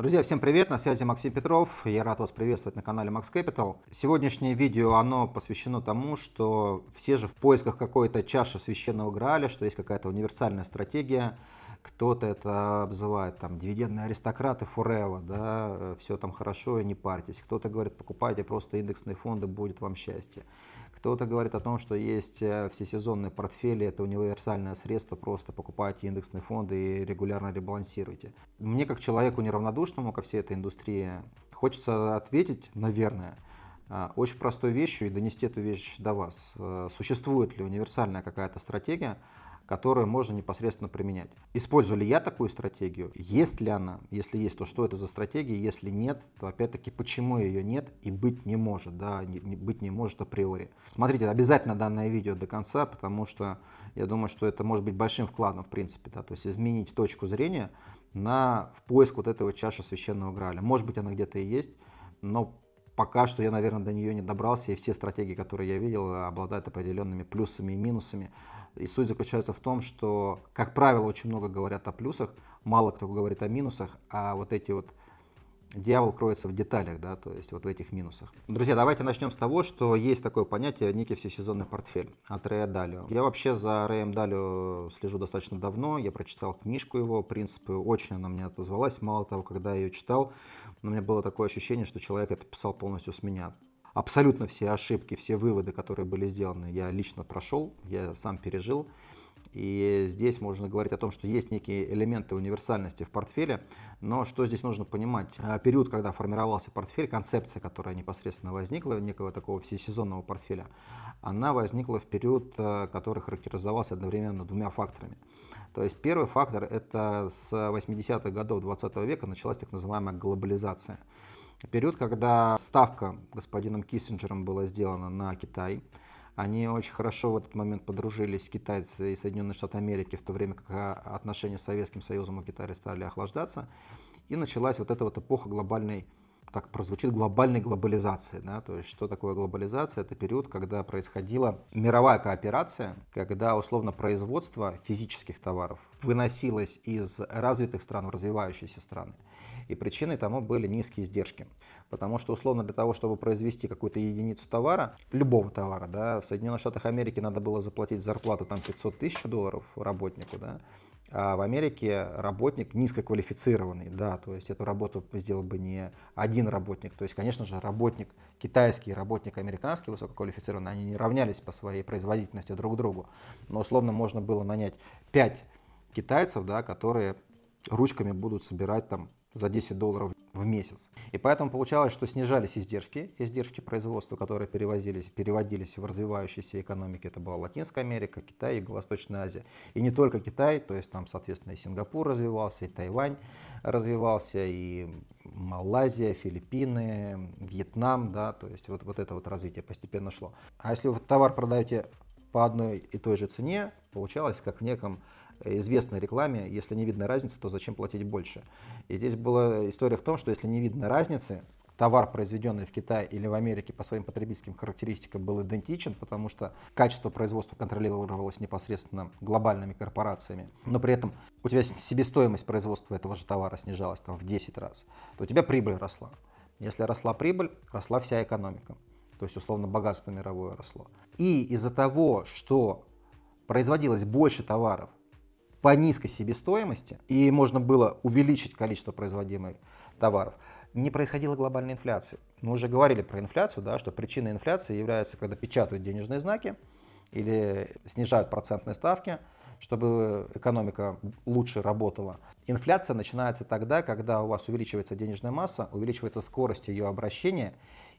Друзья, всем привет, на связи Максим Петров, я рад вас приветствовать на канале Max Capital. Сегодняшнее видео, оно посвящено тому, что все же в поисках какой-то чаши священного Грааля, что есть какая-то универсальная стратегия, кто-то это обзывает, там, дивидендные аристократы forever, да, э, все там хорошо и не парьтесь. Кто-то говорит, покупайте просто индексные фонды, будет вам счастье. Кто-то говорит о том, что есть э, всесезонные портфели, это универсальное средство, просто покупайте индексные фонды и регулярно ребалансируйте. Мне, как человеку неравнодушному ко всей этой индустрии, хочется ответить, наверное – а, очень простой вещью и донести эту вещь до вас. Э, существует ли универсальная какая-то стратегия, которую можно непосредственно применять? Использую ли я такую стратегию? Есть ли она? Если есть, то что это за стратегия? Если нет, то опять-таки почему ее нет и быть не может, да, быть не может априори. Смотрите обязательно данное видео до конца, потому что я думаю, что это может быть большим вкладом в принципе, да, то есть изменить точку зрения на в поиск вот этого чаши священного Граля. Может быть, она где-то и есть, но пока что я, наверное, до нее не добрался, и все стратегии, которые я видел, обладают определенными плюсами и минусами. И суть заключается в том, что, как правило, очень много говорят о плюсах, мало кто говорит о минусах, а вот эти вот дьявол кроется в деталях, да, то есть вот в этих минусах. Друзья, давайте начнем с того, что есть такое понятие некий всесезонный портфель от Рэя Далио. Я вообще за Рэем Далио слежу достаточно давно, я прочитал книжку его, в принципе, очень она мне отозвалась. Мало того, когда я ее читал, у меня было такое ощущение, что человек это писал полностью с меня. Абсолютно все ошибки, все выводы, которые были сделаны, я лично прошел, я сам пережил. И здесь можно говорить о том, что есть некие элементы универсальности в портфеле, но что здесь нужно понимать? Э, период, когда формировался портфель, концепция, которая непосредственно возникла, некого такого всесезонного портфеля, она возникла в период, э, который характеризовался одновременно двумя факторами. То есть первый фактор – это с 80-х годов 20 века началась так называемая глобализация. Период, когда ставка господином Киссинджером была сделана на Китай – они очень хорошо в этот момент подружились с китайцы и Соединенные Штаты Америки, в то время как а, отношения с Советским Союзом у Китая стали охлаждаться. И началась вот эта вот эпоха глобальной так прозвучит, глобальной глобализации. Да? То есть, что такое глобализация? Это период, когда происходила мировая кооперация, когда, условно, производство физических товаров выносилось из развитых стран в развивающиеся страны. И причиной тому были низкие издержки. Потому что, условно, для того, чтобы произвести какую-то единицу товара, любого товара, да, в Соединенных Штатах Америки надо было заплатить зарплату там 500 тысяч долларов работнику, да, а в Америке работник низкоквалифицированный, да, то есть эту работу сделал бы не один работник, то есть, конечно же, работник китайский, работник американский высококвалифицированный, они не равнялись по своей производительности друг другу, но условно можно было нанять 5 китайцев, да, которые ручками будут собирать там за 10 долларов в месяц. И поэтому получалось, что снижались издержки, издержки производства, которые перевозились, переводились в развивающиеся экономики. Это была Латинская Америка, Китай, Юго-Восточная Азия. И не только Китай, то есть там, соответственно, и Сингапур развивался, и Тайвань развивался, и Малайзия, Филиппины, Вьетнам, да, то есть вот, вот это вот развитие постепенно шло. А если вы товар продаете по одной и той же цене, получалось как в неком известной рекламе, если не видно разницы, то зачем платить больше? И здесь была история в том, что если не видно разницы, товар, произведенный в Китае или в Америке по своим потребительским характеристикам, был идентичен, потому что качество производства контролировалось непосредственно глобальными корпорациями, но при этом у тебя себестоимость производства этого же товара снижалась там, в 10 раз, то у тебя прибыль росла. Если росла прибыль, росла вся экономика. То есть, условно, богатство мировое росло. И из-за того, что производилось больше товаров, по низкой себестоимости, и можно было увеличить количество производимых товаров, не происходила глобальная инфляция. Мы уже говорили про инфляцию, да, что причиной инфляции является, когда печатают денежные знаки или снижают процентные ставки, чтобы экономика лучше работала. Инфляция начинается тогда, когда у вас увеличивается денежная масса, увеличивается скорость ее обращения,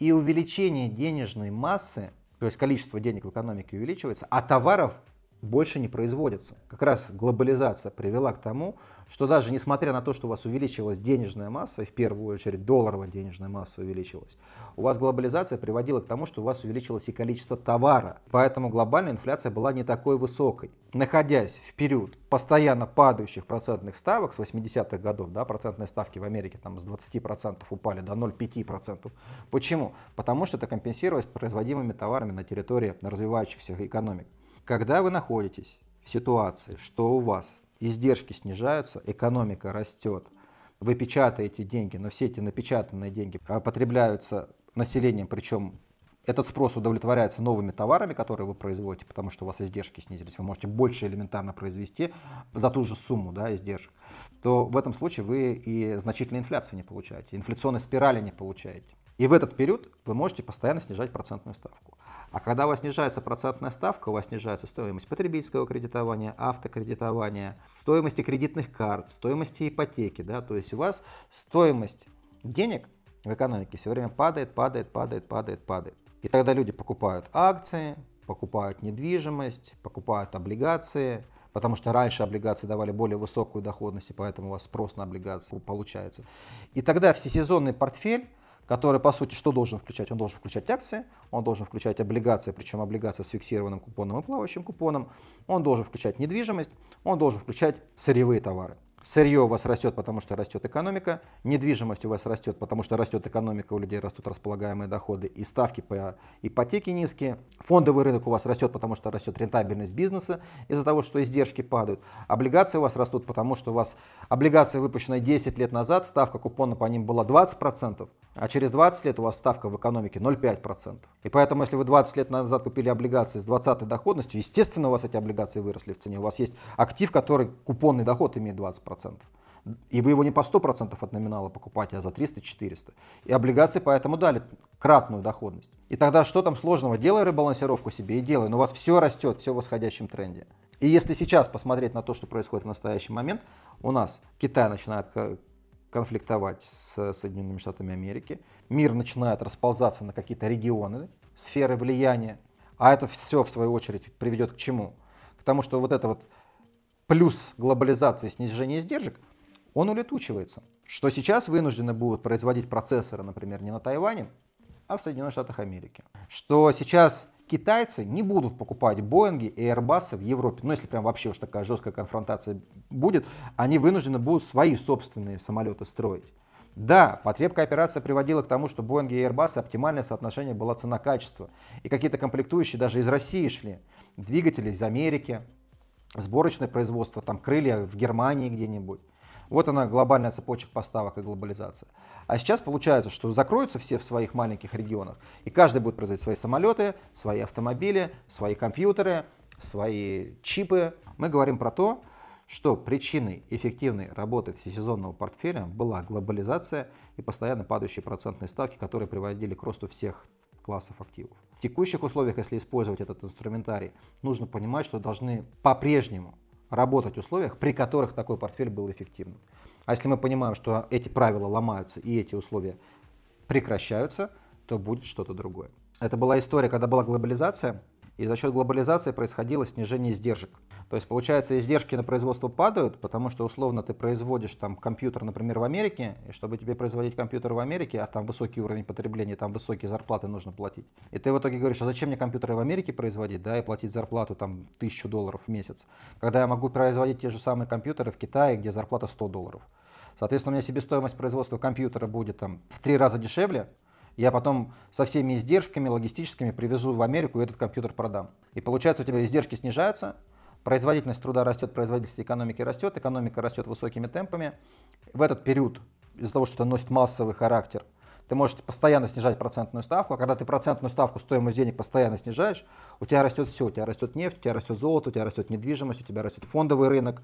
и увеличение денежной массы, то есть количество денег в экономике увеличивается, а товаров больше не производятся. Как раз глобализация привела к тому, что даже несмотря на то, что у вас увеличилась денежная масса, в первую очередь долларовая денежная масса увеличилась, у вас глобализация приводила к тому, что у вас увеличилось и количество товара. Поэтому глобальная инфляция была не такой высокой. Находясь в период постоянно падающих процентных ставок с 80-х годов, да, процентные ставки в Америке там с 20% упали до 0,5%. Почему? Потому что это компенсировалось производимыми товарами на территории развивающихся экономик. Когда вы находитесь в ситуации, что у вас издержки снижаются, экономика растет, вы печатаете деньги, но все эти напечатанные деньги а, потребляются населением, причем этот спрос удовлетворяется новыми товарами, которые вы производите, потому что у вас издержки снизились, вы можете больше элементарно произвести за ту же сумму да, издержек, то в этом случае вы и значительной инфляции не получаете, инфляционной спирали не получаете. И в этот период вы можете постоянно снижать процентную ставку. А когда у вас снижается процентная ставка, у вас снижается стоимость потребительского кредитования, автокредитования, стоимости кредитных карт, стоимости ипотеки. Да? То есть у вас стоимость денег в экономике все время падает, падает, падает, падает, падает. И тогда люди покупают акции, покупают недвижимость, покупают облигации, потому что раньше облигации давали более высокую доходность, и поэтому у вас спрос на облигации получается. И тогда всесезонный портфель который, по сути, что должен включать? Он должен включать акции, он должен включать облигации, причем облигации с фиксированным купоном и плавающим купоном, он должен включать недвижимость, он должен включать сырьевые товары. Сырье у вас растет, потому что растет экономика, недвижимость у вас растет, потому что растет экономика, у людей растут располагаемые доходы и ставки по ипотеке низкие. Фондовый рынок у вас растет, потому что растет рентабельность бизнеса из-за того, что издержки падают. Облигации у вас растут, потому что у вас облигации выпущенные 10 лет назад, ставка купона по ним была 20%, а через 20 лет у вас ставка в экономике 0,5%. И поэтому, если вы 20 лет назад купили облигации с 20 доходностью, естественно, у вас эти облигации выросли в цене. У вас есть актив, который купонный доход имеет 20%. И вы его не по 100% от номинала покупаете, а за 300-400. И облигации поэтому дали кратную доходность. И тогда что там сложного? Делай ребалансировку себе и делай. Но у вас все растет, все в восходящем тренде. И если сейчас посмотреть на то, что происходит в настоящий момент, у нас Китай начинает конфликтовать с Соединенными Штатами Америки. Мир начинает расползаться на какие-то регионы, сферы влияния. А это все, в свою очередь, приведет к чему? К тому, что вот это вот плюс глобализации снижения издержек, он улетучивается. Что сейчас вынуждены будут производить процессоры, например, не на Тайване, а в Соединенных Штатах Америки. Что сейчас китайцы не будут покупать Боинги и Airbus в Европе. Ну, если прям вообще уж такая жесткая конфронтация будет, они вынуждены будут свои собственные самолеты строить. Да, потребка операция приводила к тому, что Боинги и Airbus оптимальное соотношение было цена-качество. И какие-то комплектующие даже из России шли. Двигатели из Америки, сборочное производство, там крылья в Германии где-нибудь. Вот она глобальная цепочек поставок и глобализация. А сейчас получается, что закроются все в своих маленьких регионах, и каждый будет производить свои самолеты, свои автомобили, свои компьютеры, свои чипы. Мы говорим про то, что причиной эффективной работы всесезонного портфеля была глобализация и постоянно падающие процентные ставки, которые приводили к росту всех классов активов. В текущих условиях, если использовать этот инструментарий, нужно понимать, что должны по-прежнему работать в условиях, при которых такой портфель был эффективным. А если мы понимаем, что эти правила ломаются и эти условия прекращаются, то будет что-то другое. Это была история, когда была глобализация, и за счет глобализации происходило снижение издержек. То есть, получается, издержки на производство падают, потому что, условно, ты производишь там компьютер, например, в Америке, и чтобы тебе производить компьютер в Америке, а там высокий уровень потребления, там высокие зарплаты нужно платить. И ты в итоге говоришь, а зачем мне компьютеры в Америке производить, да, и платить зарплату там тысячу долларов в месяц, когда я могу производить те же самые компьютеры в Китае, где зарплата 100 долларов. Соответственно, у меня себестоимость производства компьютера будет там в три раза дешевле, я потом со всеми издержками логистическими привезу в Америку и этот компьютер продам. И получается, у тебя издержки снижаются, производительность труда растет, производительность экономики растет, экономика растет высокими темпами. В этот период, из-за того, что это носит массовый характер, ты можешь постоянно снижать процентную ставку, а когда ты процентную ставку стоимость денег постоянно снижаешь, у тебя растет все, у тебя растет нефть, у тебя растет золото, у тебя растет недвижимость, у тебя растет фондовый рынок,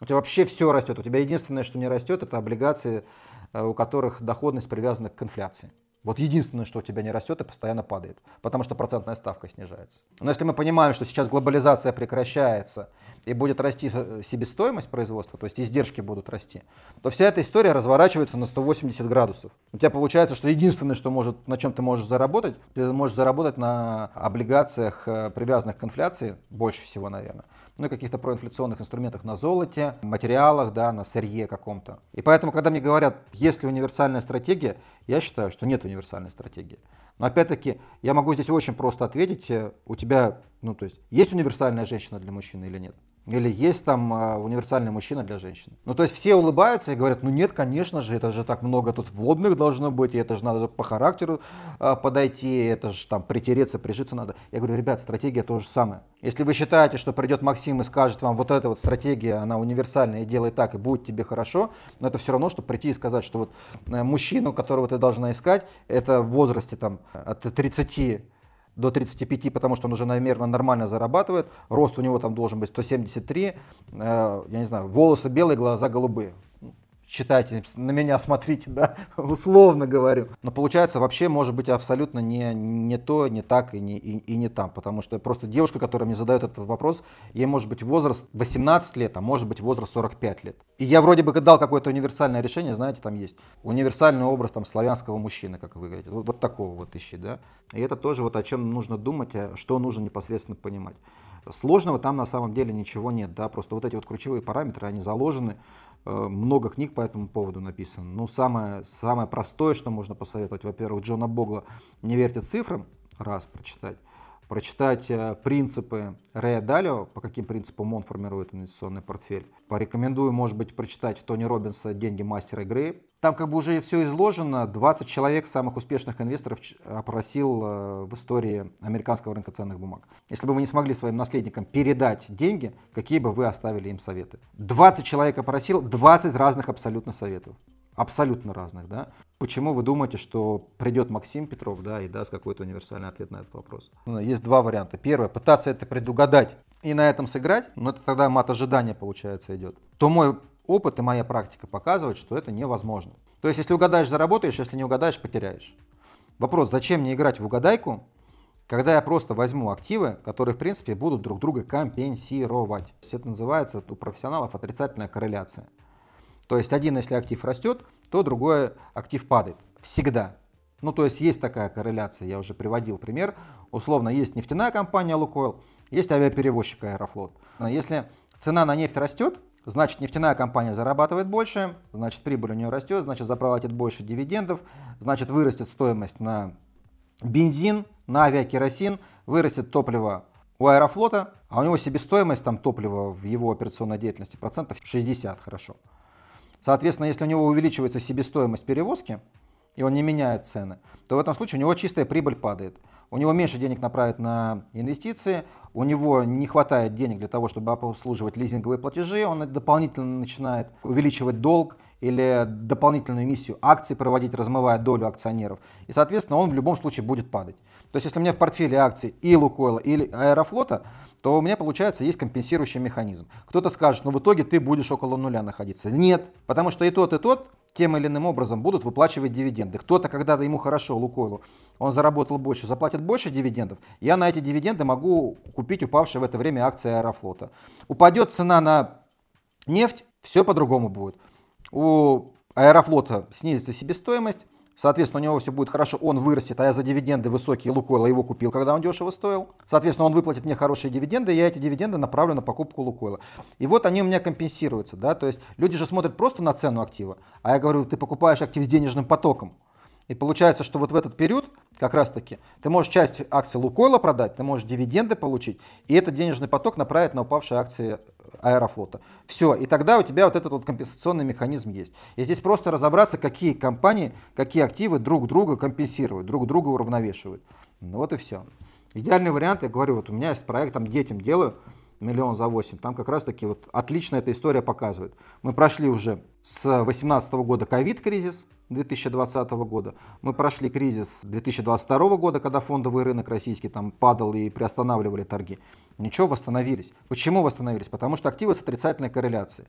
у тебя вообще все растет. У тебя единственное, что не растет, это облигации, э, у которых доходность привязана к инфляции. Вот единственное, что у тебя не растет и постоянно падает, потому что процентная ставка снижается. Но если мы понимаем, что сейчас глобализация прекращается и будет расти э, себестоимость производства, то есть издержки будут расти, то вся эта история разворачивается на 180 градусов. У тебя получается, что единственное, что может, на чем ты можешь заработать, ты можешь заработать на облигациях, э, привязанных к инфляции, больше всего, наверное, ну и каких-то проинфляционных инструментах на золоте, материалах, да, на сырье каком-то. И поэтому, когда мне говорят, есть ли универсальная стратегия, я считаю, что нет универсальной универсальной стратегии. Но опять-таки, я могу здесь очень просто ответить, э, у тебя, ну то есть, есть универсальная женщина для мужчины или нет? Или есть там а, универсальный мужчина для женщин. Ну, то есть все улыбаются и говорят, ну нет, конечно же, это же так много тут водных должно быть, и это же надо по характеру а, подойти, это же там притереться, прижиться надо. Я говорю, ребят, стратегия то же самое. Если вы считаете, что придет Максим и скажет вам, вот эта вот стратегия, она универсальная, и делай так, и будет тебе хорошо, но это все равно, что прийти и сказать, что вот э, мужчину, которого ты должна искать, это в возрасте там от 30 до 35, потому что он уже, наверное, нормально зарабатывает. Рост у него там должен быть 173, э, я не знаю, волосы белые, глаза голубые читайте, на меня смотрите, да, условно говорю. Но получается вообще может быть абсолютно не, не то, не так и не, и, и не там, потому что просто девушка, которая мне задает этот вопрос, ей может быть возраст 18 лет, а может быть возраст 45 лет. И я вроде бы дал какое-то универсальное решение, знаете, там есть универсальный образ там славянского мужчины, как выглядит, вот, вот такого вот ищи, да. И это тоже вот о чем нужно думать, а что нужно непосредственно понимать. Сложного там на самом деле ничего нет, да, просто вот эти вот ключевые параметры, они заложены Э, много книг по этому поводу написано. Но ну, самое, самое простое, что можно посоветовать, во-первых, Джона Богла «Не верьте цифрам», раз прочитать прочитать э, принципы Рэя Далио, по каким принципам он формирует инвестиционный портфель. Порекомендую, может быть, прочитать Тони Робинса «Деньги мастера игры». Там как бы уже все изложено. 20 человек самых успешных инвесторов опросил э, в истории американского рынка ценных бумаг. Если бы вы не смогли своим наследникам передать деньги, какие бы вы оставили им советы? 20 человек опросил, 20 разных абсолютно советов абсолютно разных, да. Почему вы думаете, что придет Максим Петров, да, и даст какой-то универсальный ответ на этот вопрос? Ну, есть два варианта. Первое, пытаться это предугадать и на этом сыграть, но это тогда мат ожидания, получается, идет. То мой опыт и моя практика показывают, что это невозможно. То есть, если угадаешь, заработаешь, если не угадаешь, потеряешь. Вопрос, зачем мне играть в угадайку, когда я просто возьму активы, которые, в принципе, будут друг друга компенсировать. Это называется у профессионалов отрицательная корреляция. То есть один, если актив растет, то другой актив падает. Всегда. Ну, то есть есть такая корреляция, я уже приводил пример. Условно, есть нефтяная компания Лукойл, есть авиаперевозчик Аэрофлот. Если цена на нефть растет, значит нефтяная компания зарабатывает больше, значит прибыль у нее растет, значит заплатит больше дивидендов, значит вырастет стоимость на бензин, на авиакеросин, вырастет топливо у Аэрофлота, а у него себестоимость там топлива в его операционной деятельности процентов 60 хорошо. Соответственно, если у него увеличивается себестоимость перевозки, и он не меняет цены, то в этом случае у него чистая прибыль падает у него меньше денег направить на инвестиции, у него не хватает денег для того, чтобы обслуживать лизинговые платежи, он дополнительно начинает увеличивать долг или дополнительную миссию акций проводить, размывая долю акционеров. И, соответственно, он в любом случае будет падать. То есть, если у меня в портфеле акции и Лукойла, или Аэрофлота, то у меня, получается, есть компенсирующий механизм. Кто-то скажет, ну в итоге ты будешь около нуля находиться. Нет, потому что и тот, и тот тем или иным образом будут выплачивать дивиденды. Кто-то когда-то ему хорошо, Лукойлу, он заработал больше, заплатит платит больше дивидендов, я на эти дивиденды могу купить упавшие в это время акции Аэрофлота. Упадет цена на нефть, все по-другому будет. У Аэрофлота снизится себестоимость, Соответственно, у него все будет хорошо, он вырастет, а я за дивиденды высокие Лукойла его купил, когда он дешево стоил. Соответственно, он выплатит мне хорошие дивиденды, и я эти дивиденды направлю на покупку Лукойла. И вот они у меня компенсируются. Да? То есть люди же смотрят просто на цену актива, а я говорю, ты покупаешь актив с денежным потоком. И получается, что вот в этот период как раз-таки ты можешь часть акций Лукойла продать, ты можешь дивиденды получить, и этот денежный поток направить на упавшие акции э, Аэрофлота. Все, и тогда у тебя вот этот вот компенсационный механизм есть. И здесь просто разобраться, какие компании, какие активы друг друга компенсируют, друг друга уравновешивают. Ну, вот и все. Идеальный вариант, я говорю, вот у меня есть проект, там детям делаю, миллион за 8. Там как раз таки вот отлично эта история показывает. Мы прошли уже с 2018 года ковид-кризис, 2020 года. Мы прошли кризис 2022 года, когда фондовый рынок российский там падал и приостанавливали торги. Ничего, восстановились. Почему восстановились? Потому что активы с отрицательной корреляцией.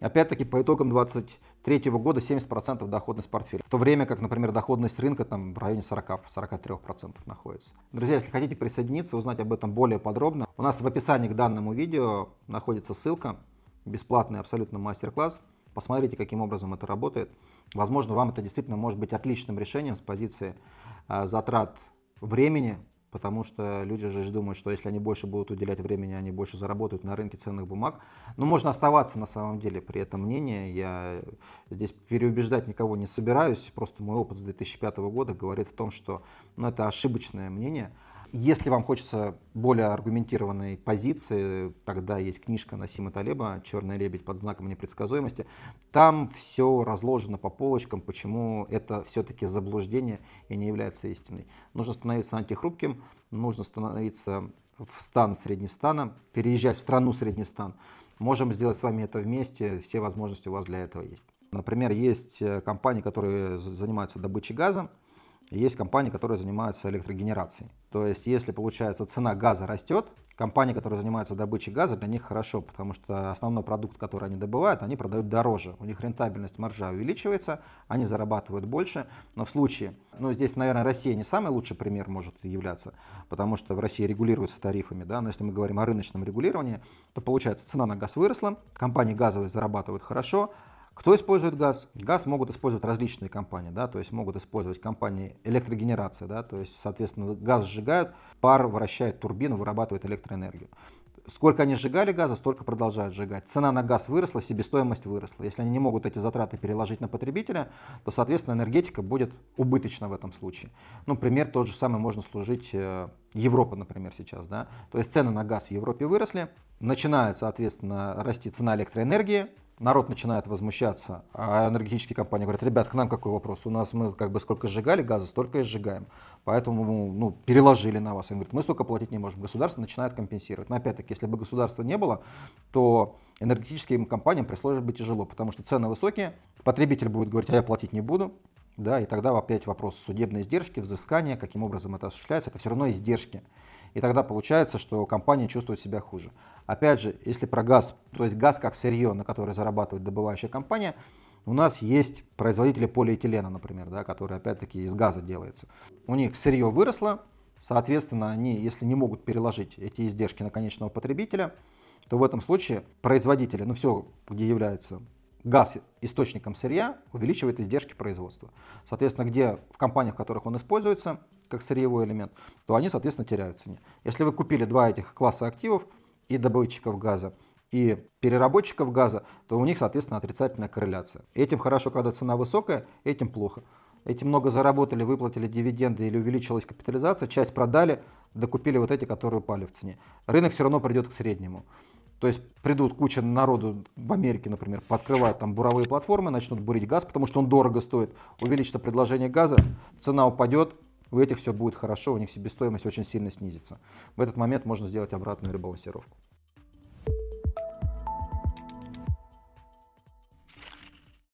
Опять-таки, по итогам 2023 года 70% доходность портфеля. В то время как, например, доходность рынка там в районе 40-43% находится. Друзья, если хотите присоединиться, узнать об этом более подробно, у нас в описании к данному видео находится ссылка. Бесплатный абсолютно мастер-класс Посмотрите, каким образом это работает. Возможно, вам это действительно может быть отличным решением с позиции а, затрат времени, потому что люди же думают, что если они больше будут уделять времени, они больше заработают на рынке ценных бумаг. Но можно оставаться на самом деле при этом мнении. Я здесь переубеждать никого не собираюсь, просто мой опыт с 2005 года говорит о том, что ну, это ошибочное мнение – если вам хочется более аргументированной позиции, тогда есть книжка Насима Талеба «Черный лебедь под знаком непредсказуемости». Там все разложено по полочкам, почему это все-таки заблуждение и не является истиной. Нужно становиться антихрупким, нужно становиться в стан Среднестана, переезжать в страну Среднестан. Можем сделать с вами это вместе, все возможности у вас для этого есть. Например, есть э, компании, которые занимаются добычей газа, есть компании, которые занимаются электрогенерацией. То есть, если, получается, цена газа растет, компании, которые занимаются добычей газа, для них хорошо, потому что основной продукт, который они добывают, они продают дороже. У них рентабельность маржа увеличивается, они зарабатывают больше. Но в случае, ну здесь, наверное, Россия не самый лучший пример может являться, потому что в России регулируются тарифами, да, но если мы говорим о рыночном регулировании, то получается цена на газ выросла, компании газовые зарабатывают хорошо, кто использует газ? Газ могут использовать различные компании, да, то есть могут использовать компании электрогенерации, да, то есть, соответственно, газ сжигают, пар вращает турбину, вырабатывает электроэнергию. Сколько они сжигали газа, столько продолжают сжигать. Цена на газ выросла, себестоимость выросла. Если они не могут эти затраты переложить на потребителя, то, соответственно, энергетика будет убыточна в этом случае. Ну, пример тот же самый можно служить э, Европа, например, сейчас. Да? То есть цены на газ в Европе выросли, начинает, соответственно, расти цена электроэнергии, народ начинает возмущаться, а энергетические компании говорят, ребят, к нам какой вопрос? У нас мы как бы сколько сжигали газа, столько и сжигаем. Поэтому ну, переложили на вас. Они говорят, мы столько платить не можем. Государство начинает компенсировать. Но опять-таки, если бы государства не было, то энергетическим компаниям пришлось бы тяжело, потому что цены высокие, потребитель будет говорить, а я платить не буду. Да, и тогда опять вопрос судебной издержки, взыскания, каким образом это осуществляется, это все равно издержки и тогда получается, что компания чувствует себя хуже. Опять же, если про газ, то есть газ как сырье, на которое зарабатывает добывающая компания, у нас есть производители полиэтилена, например, да, который опять-таки из газа делается. У них сырье выросло, соответственно, они, если не могут переложить эти издержки на конечного потребителя, то в этом случае производители, ну все, где является газ источником сырья, увеличивает издержки производства. Соответственно, где в компаниях, в которых он используется, как сырьевой элемент, то они, соответственно, теряют в цене. Если вы купили два этих класса активов и добытчиков газа, и переработчиков газа, то у них, соответственно, отрицательная корреляция. Этим хорошо, когда цена высокая, этим плохо. Эти много заработали, выплатили дивиденды или увеличилась капитализация, часть продали, докупили вот эти, которые упали в цене. Рынок все равно придет к среднему. То есть придут куча народу в Америке, например, подкрывают там буровые платформы, начнут бурить газ, потому что он дорого стоит, увеличится предложение газа, цена упадет, у этих все будет хорошо, у них себестоимость очень сильно снизится. В этот момент можно сделать обратную ребалансировку.